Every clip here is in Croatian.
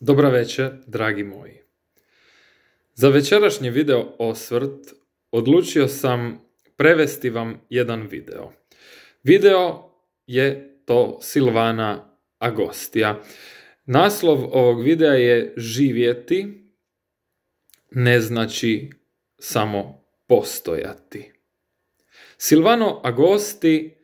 Dobra večer, dragi moji. Za večerašnji video osvrt odlučio sam prevesti vam jedan video. Video je to Silvana Agostija. Naslov ovog videa je Živjeti ne znači samo postojati. Silvano Agosti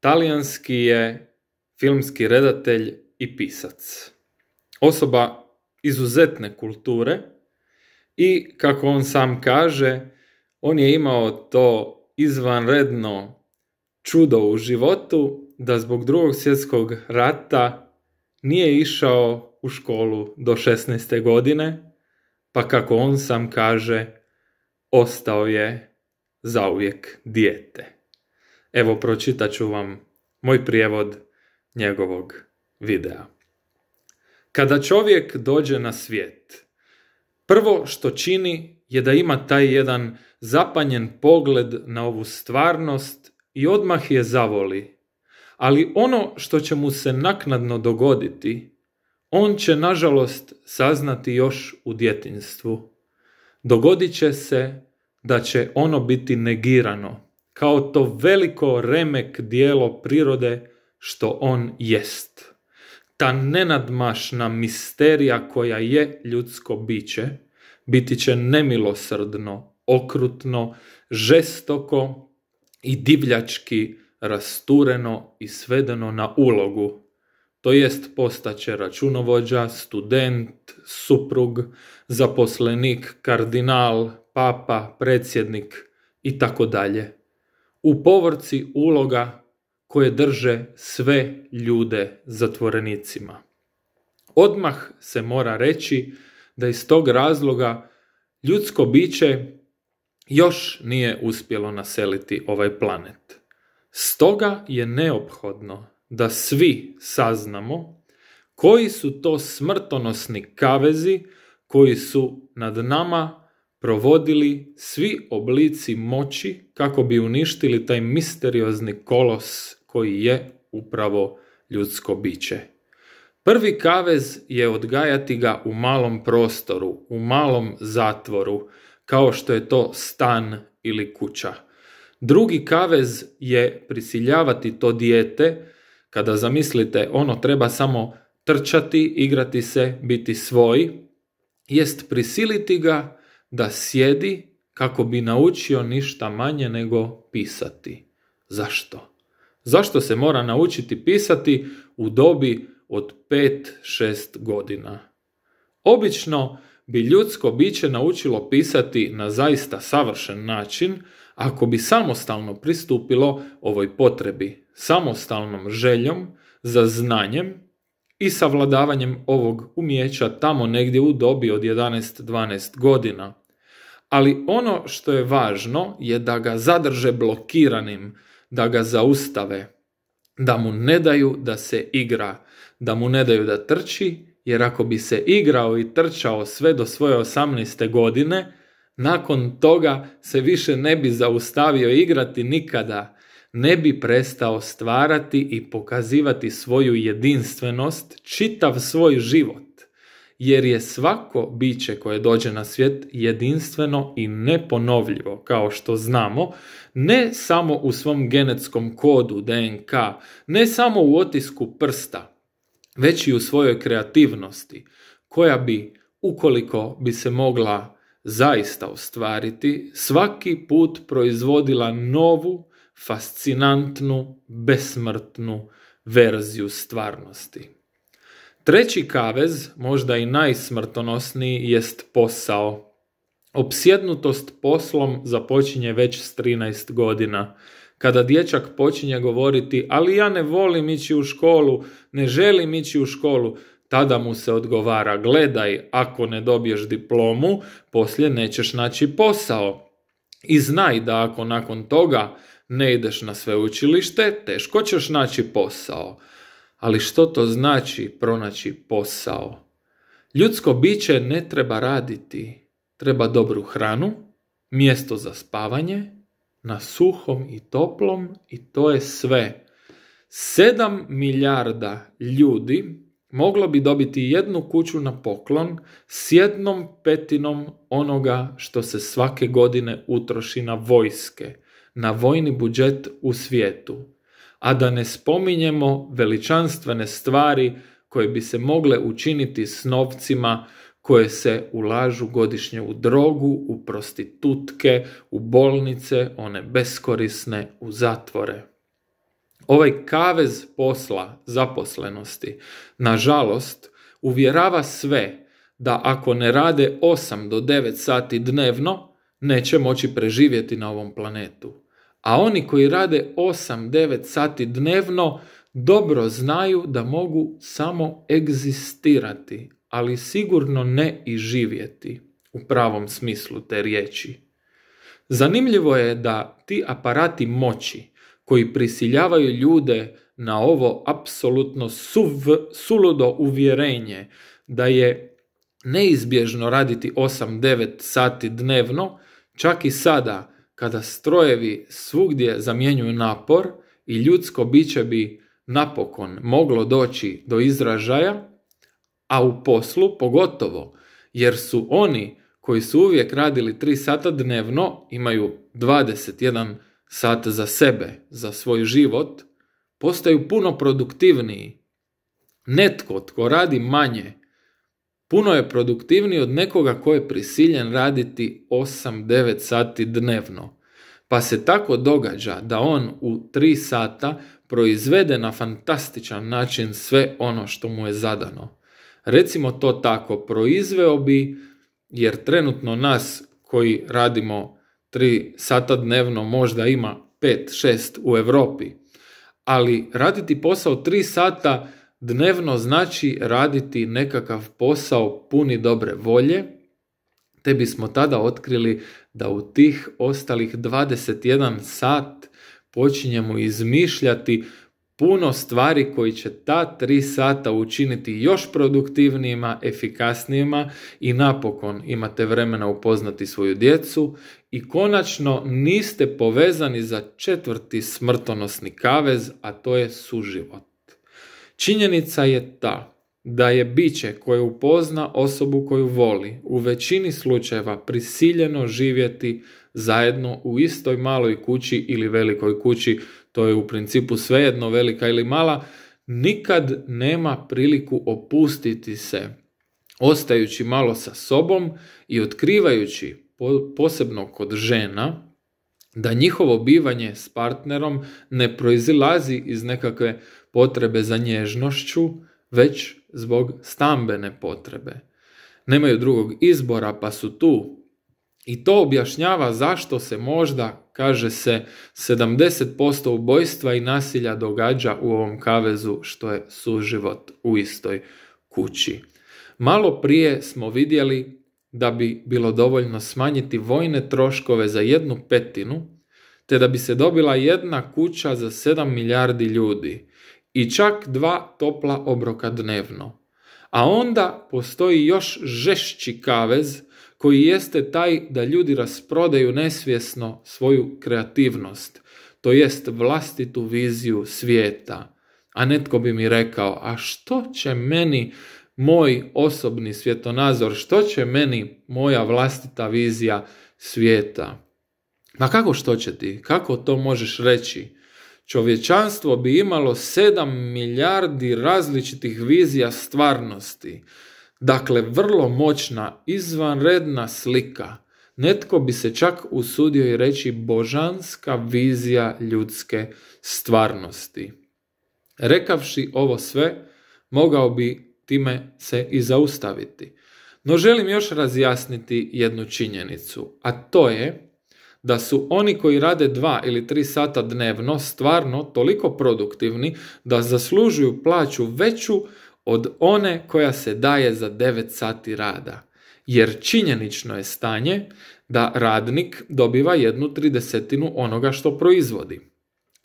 talijanski je filmski redatelj i pisac osoba izuzetne kulture i kako on sam kaže, on je imao to izvanredno čudo u životu da zbog drugog svjetskog rata nije išao u školu do 16. godine, pa kako on sam kaže, ostao je zauvijek dijete. Evo pročitat ću vam moj prijevod njegovog videa. Kada čovjek dođe na svijet, prvo što čini je da ima taj jedan zapanjen pogled na ovu stvarnost i odmah je zavoli. Ali ono što će mu se naknadno dogoditi, on će nažalost saznati još u djetinstvu. Dogodit će se da će ono biti negirano, kao to veliko remek dijelo prirode što on jest ta nenadmašna misterija koja je ljudsko biće, biti će nemilosrdno, okrutno, žestoko i divljački rastureno i svedeno na ulogu, to jest postaće računovođa, student, suprug, zaposlenik, kardinal, papa, predsjednik i tako dalje. U povorci uloga koje drže sve ljude zatvorenicima. Odmah se mora reći da iz tog razloga ljudsko biće još nije uspjelo naseliti ovaj planet. Stoga je neophodno da svi saznamo koji su to smrtonosni kavezi koji su nad nama provodili svi oblici moći kako bi uništili taj misteriozni kolos koji je upravo ljudsko biće. Prvi kavez je odgajati ga u malom prostoru, u malom zatvoru, kao što je to stan ili kuća. Drugi kavez je prisiljavati to dijete, kada zamislite ono treba samo trčati, igrati se, biti svoj, jest prisiliti ga da sjedi kako bi naučio ništa manje nego pisati. Zašto? Zašto se mora naučiti pisati u dobi od 5-6 godina? Obično bi ljudsko biće naučilo pisati na zaista savršen način ako bi samostalno pristupilo ovoj potrebi, samostalnom željom za znanjem i savladavanjem ovog umijeća tamo negdje u dobi od 11-12 godina. Ali ono što je važno je da ga zadrže blokiranim, da ga zaustave, da mu ne daju da se igra, da mu ne daju da trči, jer ako bi se igrao i trčao sve do svoje 18. godine, nakon toga se više ne bi zaustavio igrati nikada, ne bi prestao stvarati i pokazivati svoju jedinstvenost čitav svoj život jer je svako biće koje dođe na svijet jedinstveno i neponovljivo, kao što znamo, ne samo u svom genetskom kodu DNK, ne samo u otisku prsta, već i u svojoj kreativnosti, koja bi, ukoliko bi se mogla zaista ostvariti, svaki put proizvodila novu, fascinantnu, besmrtnu verziju stvarnosti. Treći kavez, možda i najsmrtonosniji, jest posao. Opsjednutost poslom započinje već s 13 godina. Kada dječak počinje govoriti, ali ja ne volim ići u školu, ne želim ići u školu, tada mu se odgovara, gledaj, ako ne dobiješ diplomu, poslije nećeš naći posao. I znaj da ako nakon toga ne ideš na sveučilište, teško ćeš naći posao. Ali što to znači pronaći posao? Ljudsko biće ne treba raditi. Treba dobru hranu, mjesto za spavanje, na suhom i toplom i to je sve. 7 milijarda ljudi moglo bi dobiti jednu kuću na poklon s jednom petinom onoga što se svake godine utroši na vojske, na vojni budžet u svijetu a da ne spominjemo veličanstvene stvari koje bi se mogle učiniti s novcima koje se ulažu godišnje u drogu, u prostitutke, u bolnice, one beskorisne, u zatvore. Ovaj kavez posla, zaposlenosti, nažalost, uvjerava sve da ako ne rade 8 do 9 sati dnevno, neće moći preživjeti na ovom planetu. A oni koji rade 8-9 sati dnevno dobro znaju da mogu samo egzistirati, ali sigurno ne i živjeti u pravom smislu te riječi. Zanimljivo je da ti aparati moći koji prisiljavaju ljude na ovo apsolutno suv, suludo uvjerenje da je neizbježno raditi 8-9 sati dnevno, čak i sada kada strojevi svugdje zamjenjuju napor i ljudsko biće bi napokon moglo doći do izražaja, a u poslu pogotovo, jer su oni koji su uvijek radili 3 sata dnevno, imaju 21 sat za sebe, za svoj život, postaju puno produktivniji. Netko tko radi manje Puno je produktivniji od nekoga ko je prisiljen raditi 8-9 sati dnevno. Pa se tako događa da on u 3 sata proizvede na fantastičan način sve ono što mu je zadano. Recimo to tako, proizveo bi, jer trenutno nas koji radimo 3 sata dnevno možda ima 5-6 u Europi, ali raditi posao 3 sata Dnevno znači raditi nekakav posao puni dobre volje, te bismo tada otkrili da u tih ostalih 21 sat počinjemo izmišljati puno stvari koji će ta tri sata učiniti još produktivnijima, efikasnijima i napokon imate vremena upoznati svoju djecu i konačno niste povezani za četvrti smrtonosni kavez, a to je suživot. Činjenica je ta da je biće koje upozna osobu koju voli u većini slučajeva prisiljeno živjeti zajedno u istoj maloj kući ili velikoj kući, to je u principu svejedno velika ili mala, nikad nema priliku opustiti se, ostajući malo sa sobom i otkrivajući, posebno kod žena, da njihovo bivanje s partnerom ne proizilazi iz nekakve potrebe za nježnošću, već zbog stambene potrebe. Nemaju drugog izbora pa su tu. I to objašnjava zašto se možda, kaže se, 70% ubojstva i nasilja događa u ovom kavezu što je suživot u istoj kući. Malo prije smo vidjeli da bi bilo dovoljno smanjiti vojne troškove za jednu petinu, te da bi se dobila jedna kuća za 7 milijardi ljudi i čak dva topla obroka dnevno. A onda postoji još žešći kavez koji jeste taj da ljudi rasprodaju nesvjesno svoju kreativnost, to jest vlastitu viziju svijeta. A netko bi mi rekao, a što će meni moj osobni svjetonazor, što će meni moja vlastita vizija svijeta? Ma kako što će ti? Kako to možeš reći? Čovječanstvo bi imalo 7 milijardi različitih vizija stvarnosti. Dakle, vrlo moćna, izvanredna slika. Netko bi se čak usudio i reći božanska vizija ljudske stvarnosti. Rekavši ovo sve, mogao bi time se i zaustaviti. No želim još razjasniti jednu činjenicu, a to je da su oni koji rade dva ili tri sata dnevno stvarno toliko produktivni da zaslužuju plaću veću od one koja se daje za 9 sati rada. Jer činjenično je stanje da radnik dobiva jednu tridesetinu onoga što proizvodi.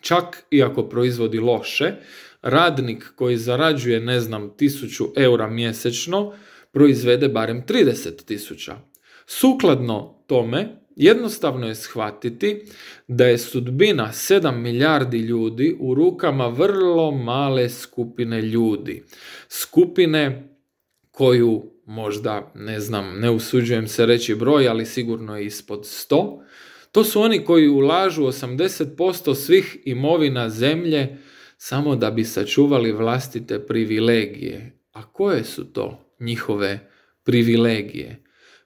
Čak i ako proizvodi loše, radnik koji zarađuje, ne znam, 1000 eura mjesečno, proizvede barem 30 tisuća. Sukladno tome, Jednostavno je shvatiti da je sudbina 7 milijardi ljudi u rukama vrlo male skupine ljudi. Skupine koju možda, ne znam, ne usuđujem se reći broj, ali sigurno je ispod 100. To su oni koji ulažu 80% svih imovina zemlje samo da bi sačuvali vlastite privilegije. A koje su to njihove privilegije?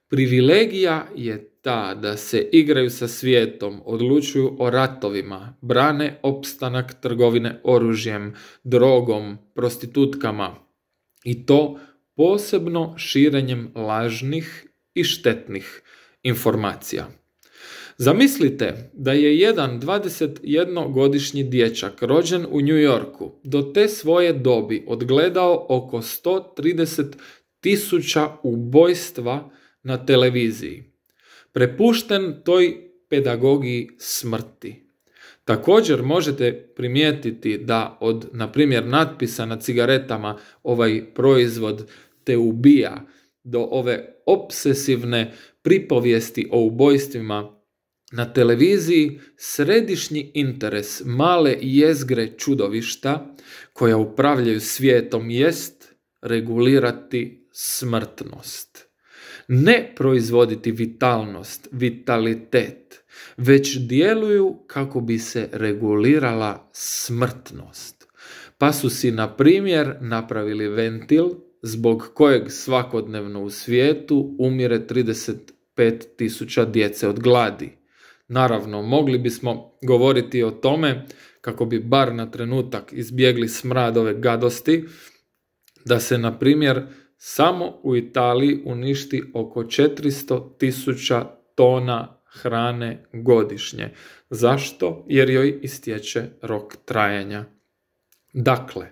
Privilegija je ta da se igraju sa svijetom, odlučuju o ratovima, brane opstanak trgovine oružjem, drogom, prostitutkama i to posebno širenjem lažnih i štetnih informacija. Zamislite da je jedan 21-godišnji dječak rođen u New Yorku do te svoje dobi odgledao oko 130 tisuća ubojstva na televiziji prepušten toj pedagogiji smrti. Također možete primijetiti da od, na primjer, natpisa na cigaretama ovaj proizvod te ubija do ove obsesivne pripovijesti o ubojstvima na televiziji središnji interes male jezgre čudovišta koja upravljaju svijetom jest regulirati smrtnost ne proizvoditi vitalnost, vitalitet, već djeluju kako bi se regulirala smrtnost. Pa su si, na primjer, napravili ventil zbog kojeg svakodnevno u svijetu umire 35.000 djece od gladi. Naravno, mogli bismo govoriti o tome kako bi bar na trenutak izbjegli smrad ove gadosti, da se, na primjer, samo u Italiji uništi oko 400 tisuća tona hrane godišnje. Zašto? Jer joj istječe rok trajanja. Dakle,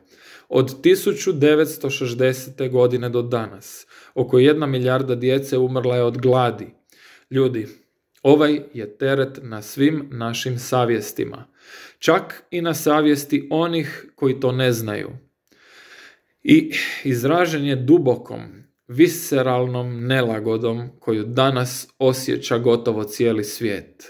od 1960. godine do danas, oko jedna milijarda djece umrla je od gladi. Ljudi, ovaj je teret na svim našim savjestima. Čak i na savjesti onih koji to ne znaju i izražen je dubokom, visceralnom nelagodom koju danas osjeća gotovo cijeli svijet.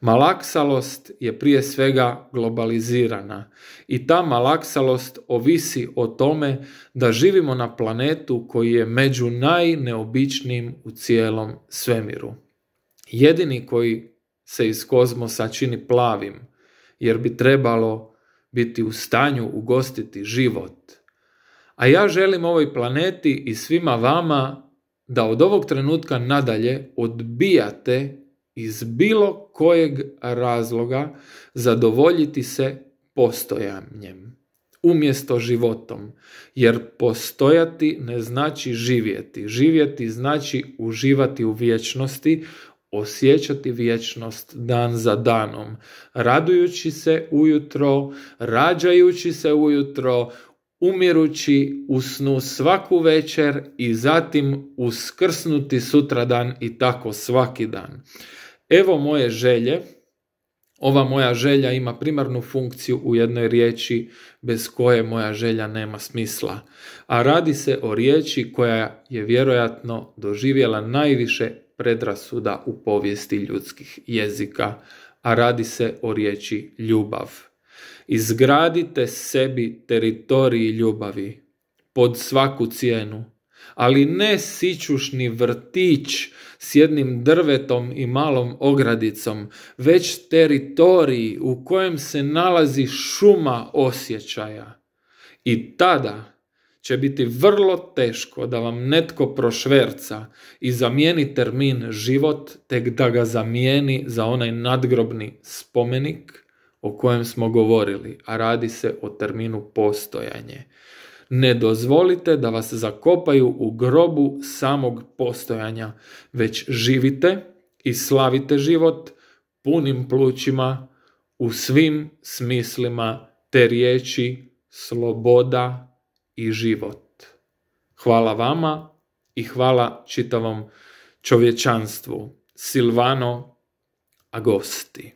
Malaksalost je prije svega globalizirana i ta malaksalost ovisi o tome da živimo na planetu koji je među najneobičnijim u cijelom svemiru. Jedini koji se iz kozmosa čini plavim, jer bi trebalo biti u stanju ugostiti život – a ja želim ovoj planeti i svima vama da od ovog trenutka nadalje odbijate iz bilo kojeg razloga zadovoljiti se postojanjem umjesto životom. Jer postojati ne znači živjeti. Živjeti znači uživati u vječnosti, osjećati vječnost dan za danom, radujući se ujutro, rađajući se ujutro, umirući u snu svaku večer i zatim uskrsnuti sutradan i tako svaki dan. Evo moje želje, ova moja želja ima primarnu funkciju u jednoj riječi bez koje moja želja nema smisla, a radi se o riječi koja je vjerojatno doživjela najviše predrasuda u povijesti ljudskih jezika, a radi se o riječi ljubav. Izgradite sebi teritorij ljubavi pod svaku cijenu, ali ne sićušni vrtić s jednim drvetom i malom ogradicom, već teritorij u kojem se nalazi šuma osjećaja. I tada će biti vrlo teško da vam netko prošverca i zamijeni termin život, tek da ga zamijeni za onaj nadgrobni spomenik – o kojem smo govorili, a radi se o terminu postojanje. Ne dozvolite da vas zakopaju u grobu samog postojanja, već živite i slavite život punim plućima u svim smislima te riječi sloboda i život. Hvala vama i hvala čitavom čovječanstvu. Silvano Agosti.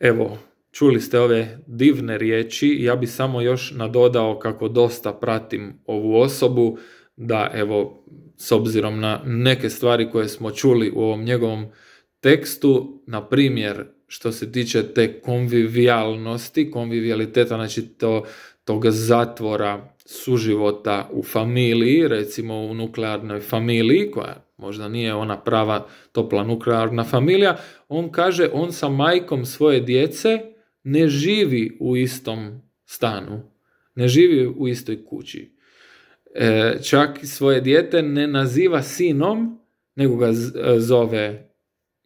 Evo, Čuli ste ove divne riječi, ja bi samo još nadodao kako dosta pratim ovu osobu, da evo, s obzirom na neke stvari koje smo čuli u ovom njegovom tekstu, na primjer, što se tiče te konvivijalnosti, konvivijaliteta, znači to, tog zatvora suživota u familiji, recimo u nuklearnoj familiji, koja možda nije ona prava topla nuklearna familija, on kaže on sa majkom svoje djece ne živi u istom stanu, ne živi u istoj kući. E, čak svoje dijete ne naziva sinom, nego ga e, zove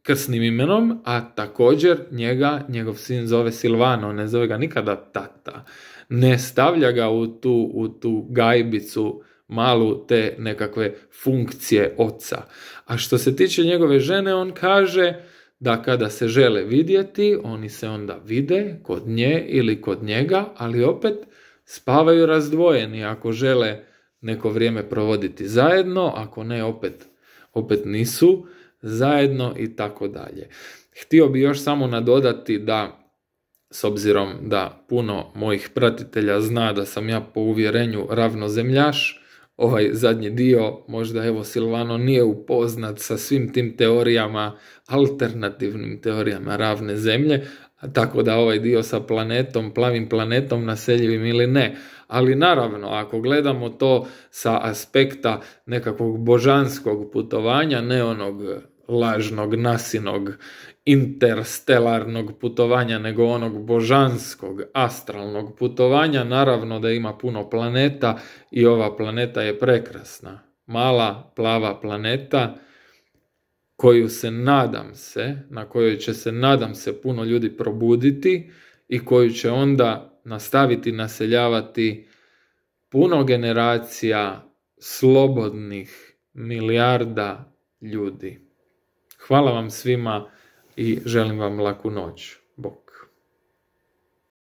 krsnim imenom, a također njega, njegov sin zove Silvano, ne zove ga nikada tata. Ne stavlja ga u tu, u tu gajbicu malu te nekakve funkcije oca. A što se tiče njegove žene, on kaže da kada se žele vidjeti, oni se onda vide kod nje ili kod njega, ali opet spavaju razdvojeni ako žele neko vrijeme provoditi zajedno, ako ne opet, opet nisu zajedno i tako dalje. Htio bi još samo nadodati da s obzirom da puno mojih pratitelja zna da sam ja po uvjerenju ravnozemljaš, ovaj zadnji dio, možda evo Silvano nije upoznat sa svim tim teorijama, alternativnim teorijama ravne zemlje, tako da ovaj dio sa planetom, plavim planetom, naseljivim ili ne. Ali naravno, ako gledamo to sa aspekta nekakvog božanskog putovanja, ne onog lažnog, nasinog, interstelarnog putovanja, nego onog božanskog, astralnog putovanja. Naravno da ima puno planeta i ova planeta je prekrasna. Mala plava planeta koju se nadam se, na kojoj će se nadam se puno ljudi probuditi i koju će onda nastaviti naseljavati puno generacija slobodnih milijarda ljudi. Hvala vam svima i želim vam laku noć.